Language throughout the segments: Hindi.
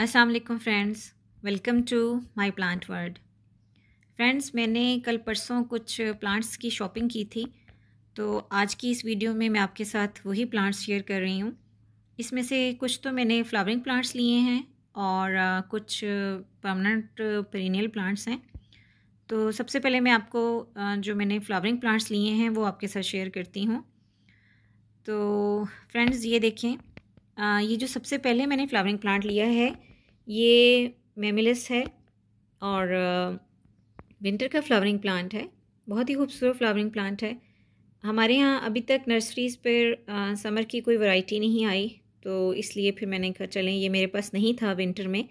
अस्सलाम वालेकुम friends welcome to my plant world friends मैंने कल परसों कुछ प्लांट्स की शॉपिंग की थी तो आज की इस वीडियो में मैं आपके साथ वही प्लांट्स शेयर कर रही हूँ इसमें से कुछ तो मैंने फ्लावरिंग प्लांट्स लिए हैं और कुछ परमानेंट पेरिनियल प्लांट्स हैं तो सबसे पहले मैं आपको जो मैंने फ्लावरिंग प्लांट्स लिए हैं वो आपके साथ शेयर करती हूँ तो फ्रेंड्स ये देखें ये जो सबसे पहले मैंने फ्लावरिंग प्लांट लिया है ये मेमिलस है और विंटर का फ्लावरिंग प्लांट है बहुत ही खूबसूरत फ्लावरिंग प्लांट है हमारे यहाँ अभी तक नर्सरीज़ पर समर की कोई वैरायटी नहीं आई तो इसलिए फिर मैंने कहा चलें ये मेरे पास नहीं था विंटर में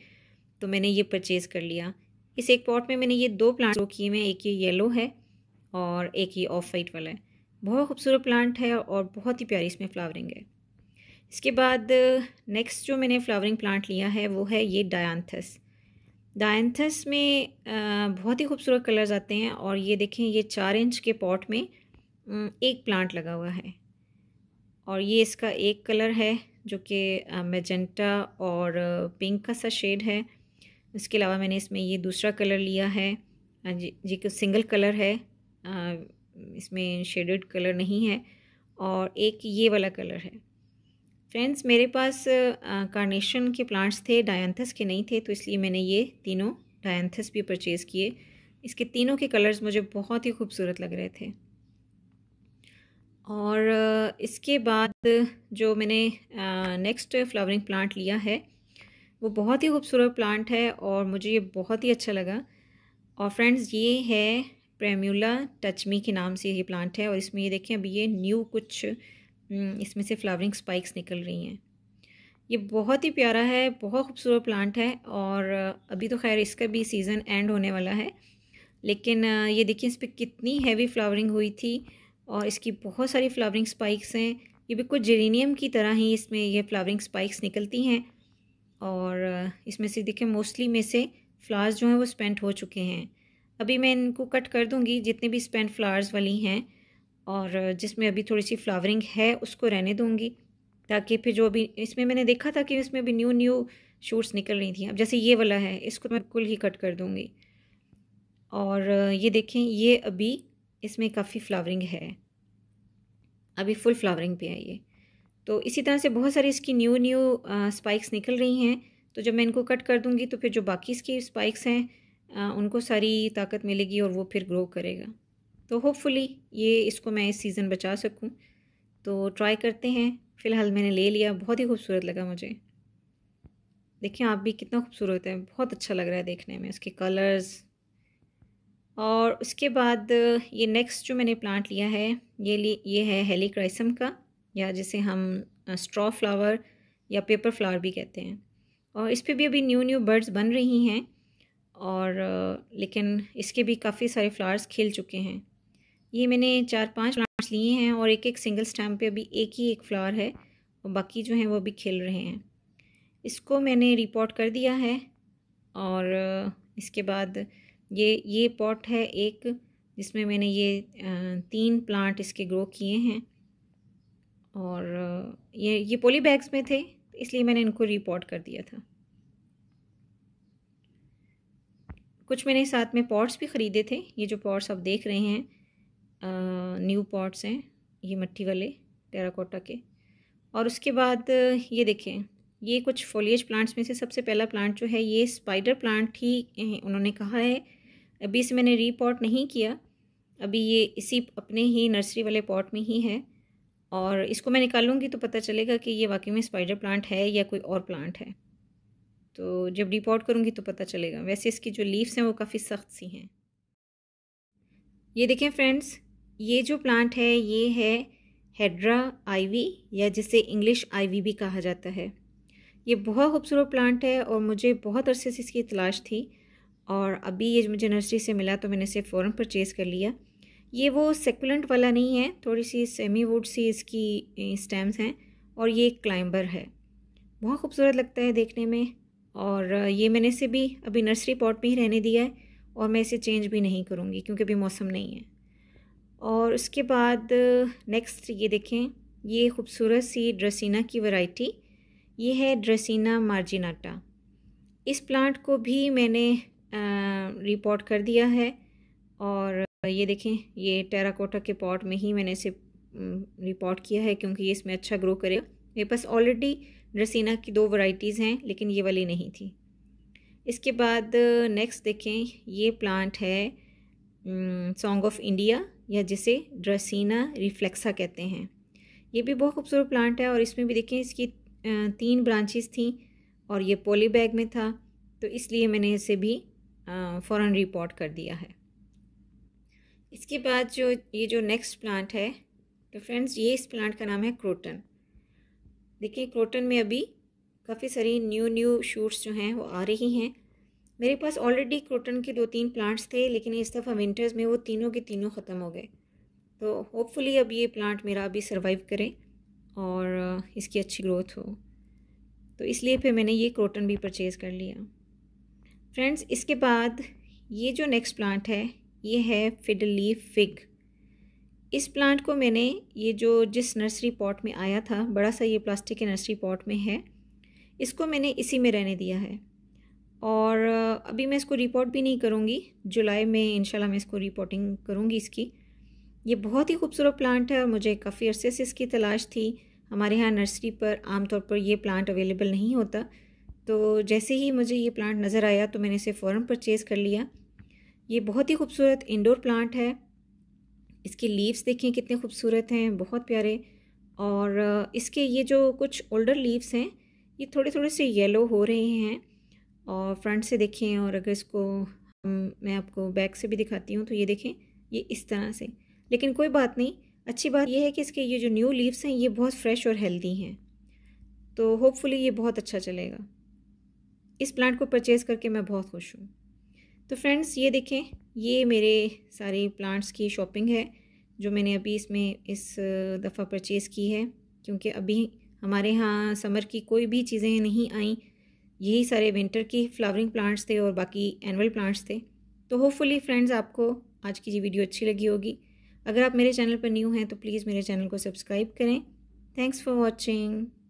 तो मैंने ये परचेज़ कर लिया इस एक पॉट में मैंने ये दो प्लांट ग्रो किए हैं एक ये येलो है और एक ये ऑफ वाइट वाला है बहुत खूबसूरत प्लांट है और बहुत ही प्यारी इसमें फ्लावरिंग है इसके बाद नेक्स्ट जो मैंने फ्लावरिंग प्लांट लिया है वो है ये डायंथस डायंथस में बहुत ही खूबसूरत कलर्स आते हैं और ये देखें ये चार इंच के पॉट में एक प्लांट लगा हुआ है और ये इसका एक कलर है जो कि मैजेंटा और पिंक का सा शेड है इसके अलावा मैंने इसमें ये दूसरा कलर लिया है जी जी सिंगल कलर है इसमें शेडेड कलर नहीं है और एक ये वाला कलर है फ्रेंड्स मेरे पास कार्नेशन के प्लांट्स थे डायंथस के नहीं थे तो इसलिए मैंने ये तीनों डायंथस भी परचेज़ किए इसके तीनों के कलर्स मुझे बहुत ही खूबसूरत लग रहे थे और इसके बाद जो मैंने नेक्स्ट फ्लावरिंग प्लांट लिया है वो बहुत ही खूबसूरत प्लांट है और मुझे ये बहुत ही अच्छा लगा और फ्रेंड्स ये है प्रेम्यूला टचमी के नाम से ये प्लांट है और इसमें ये देखें अभी ये न्यू कुछ हम्म, इसमें से फ्लावरिंग स्पाइक्स निकल रही हैं ये बहुत ही प्यारा है बहुत खूबसूरत प्लांट है और अभी तो खैर इसका भी सीज़न एंड होने वाला है लेकिन ये देखिए इस पर कितनी हैवी फ्लावरिंग हुई थी और इसकी बहुत सारी फ्लावरिंग स्पाइक्स हैं ये बिल्कुल जेरेनियम की तरह ही इसमें ये फ्लावरिंग स्पाइक्स निकलती हैं और इसमें से देखें मोस्टली में से फ्लावर्स जो हैं वो स्पेंट हो चुके हैं अभी मैं इनको कट कर दूँगी जितने भी स्पेंट फ्लावर्स वाली हैं और जिसमें अभी थोड़ी सी फ्लावरिंग है उसको रहने दूँगी ताकि फिर जो अभी इसमें मैंने देखा था कि इसमें भी न्यू न्यू शूट्स निकल रही थी अब जैसे ये वाला है इसको मैं बिल्कुल ही कट कर दूँगी और ये देखें ये अभी इसमें काफ़ी फ्लावरिंग है अभी फुल फ्लावरिंग पे है ये तो इसी तरह से बहुत सारी इसकी न्यू न्यू स्पाइक्स निकल रही हैं तो जब मैं इनको कट कर दूँगी तो फिर जो बाकी इसकी स्पाइक्स हैं उनको सारी ताकत मिलेगी और वो फिर ग्रो करेगा तो होपफुली ये इसको मैं इस सीज़न बचा सकूँ तो ट्राई करते हैं फ़िलहाल मैंने ले लिया बहुत ही खूबसूरत लगा मुझे देखिए आप भी कितना खूबसूरत है बहुत अच्छा लग रहा है देखने में उसके कलर्स और उसके बाद ये नेक्स्ट जो मैंने प्लांट लिया है ये ली ये है हेलीक्राइसम का या जिसे हम स्ट्रॉ फ्लावर या पेपर फ्लावर भी कहते हैं और इस पर भी अभी न्यू न्यू बर्ड्स बन रही हैं और लेकिन इसके भी काफ़ी सारे फ्लावर्स खिल चुके हैं ये मैंने चार पांच प्लांट्स लिए हैं और एक एक सिंगल स्टैम्प पे अभी एक ही एक फ्लावर है और बाकी जो हैं वो अभी खिल रहे हैं इसको मैंने रिपोर्ट कर दिया है और इसके बाद ये ये पॉट है एक जिसमें मैंने ये तीन प्लांट इसके ग्रो किए हैं और ये ये पोली बैग्स में थे इसलिए मैंने इनको रिपोर्ट कर दिया था कुछ मैंने साथ में पॉट्स भी ख़रीदे थे ये जो पॉट्स आप देख रहे हैं न्यू पॉट्स हैं ये मट्टी वाले टेराकोटा के और उसके बाद ये देखें ये कुछ फोलिएज प्लांट्स में से सबसे पहला प्लांट जो है ये स्पाइडर प्लांट ही उन्होंने कहा है अभी इसे मैंने रीपॉट नहीं किया अभी ये इसी अपने ही नर्सरी वाले पॉट में ही है और इसको मैं निकालूंगी तो पता चलेगा कि ये वाकई में स्पाइडर प्लांट है या कोई और प्लांट है तो जब रिपोर्ट करूँगी तो पता चलेगा वैसे इसकी जो लीव्स हैं वो काफ़ी सख्त सी हैं ये देखें फ्रेंड्स ये जो प्लांट है ये है हेड्रा आईवी या जिसे इंग्लिश आईवी भी कहा जाता है ये बहुत खूबसूरत प्लांट है और मुझे बहुत अरसे से इसकी तलाश थी और अभी ये मुझे नर्सरी से मिला तो मैंने इसे फ़ौरन परचेज़ कर लिया ये वो सेकुलेंट वाला नहीं है थोड़ी सी सेमी वुड सी इसकी स्टेम्स हैं और ये क्लाइंबर है बहुत खूबसूरत लगता है देखने में और ये मैंने इसे भी अभी नर्सरी पॉट में ही रहने दिया है और मैं इसे चेंज भी नहीं करूँगी क्योंकि अभी मौसम नहीं है और उसके बाद नेक्स्ट ये देखें ये खूबसूरत सी ड्रेसिना की वैरायटी ये है ड्रेसिना मार्जिनाटा इस प्लांट को भी मैंने रिपोर्ट कर दिया है और ये देखें ये टेराकोटा के पॉट में ही मैंने इसे रिपोर्ट किया है क्योंकि ये इसमें अच्छा ग्रो करेगा मेरे पास ऑलरेडी ड्रेसिना की दो वैरायटीज़ हैं लेकिन ये वाली नहीं थी इसके बाद नेक्स्ट देखें ये प्लांट है सॉन्ग ऑफ इंडिया या जिसे ड्रसीना रिफ्लेक्सा कहते हैं ये भी बहुत खूबसूरत प्लांट है और इसमें भी देखें इसकी तीन ब्रांचेस थी और ये पोली बैग में था तो इसलिए मैंने इसे भी फ़ौर रिपोर्ट कर दिया है इसके बाद जो ये जो नेक्स्ट प्लांट है तो फ्रेंड्स ये इस प्लांट का नाम है क्रोटन देखिए क्रोटन में अभी काफ़ी सारी न्यू न्यू शूट्स जो हैं वो आ रही हैं मेरे पास ऑलरेडी क्रोटन के दो तीन प्लांट्स थे लेकिन इस दफ़ा विंटर्स में वो तीनों के तीनों ख़त्म हो गए तो होपफुली अब ये प्लांट मेरा अभी सर्वाइव करे और इसकी अच्छी ग्रोथ हो तो इसलिए फिर मैंने ये क्रोटन भी परचेज़ कर लिया फ्रेंड्स इसके बाद ये जो नेक्स्ट प्लांट है ये है फिडली फिग इस प्लांट को मैंने ये जो जिस नर्सरी पॉट में आया था बड़ा सा ये प्लास्टिक के नर्सरी पॉट में है इसको मैंने इसी में रहने दिया है और अभी मैं इसको रिपोर्ट भी नहीं करूँगी जुलाई में इंशाल्लाह मैं इसको रिपोर्टिंग करूँगी इसकी ये बहुत ही खूबसूरत प्लांट है और मुझे काफ़ी अरसे से इसकी तलाश थी हमारे यहाँ नर्सरी पर आमतौर पर ये प्लांट अवेलेबल नहीं होता तो जैसे ही मुझे ये प्लांट नज़र आया तो मैंने इसे फ़ौर परचेज़ कर लिया ये बहुत ही खूबसूरत इंडोर प्लांट है इसके लीव्स देखें कितने खूबसूरत हैं बहुत प्यारे और इसके ये जो कुछ ओल्डर लीव्स हैं ये थोड़े थोड़े से येलो हो रहे हैं और फ्रंट से देखें और अगर इसको हम मैं आपको बैक से भी दिखाती हूँ तो ये देखें ये इस तरह से लेकिन कोई बात नहीं अच्छी बात यह है कि इसके ये जो न्यू लीव्स हैं ये बहुत फ्रेश और हेल्दी हैं तो होपफुली ये बहुत अच्छा चलेगा इस प्लांट को परचेज़ करके मैं बहुत खुश हूँ तो फ्रेंड्स ये देखें ये मेरे सारे प्लांट्स की शॉपिंग है जो मैंने अभी इसमें इस दफ़ा परचेज़ की है क्योंकि अभी हमारे यहाँ समर की कोई भी चीज़ें नहीं आई यही सारे विंटर की फ्लावरिंग प्लांट्स थे और बाकी एनुअल प्लांट्स थे तो होपफुली फ्रेंड्स आपको आज की ये वीडियो अच्छी लगी होगी अगर आप मेरे चैनल पर न्यू हैं तो प्लीज़ मेरे चैनल को सब्सक्राइब करें थैंक्स फॉर वॉचिंग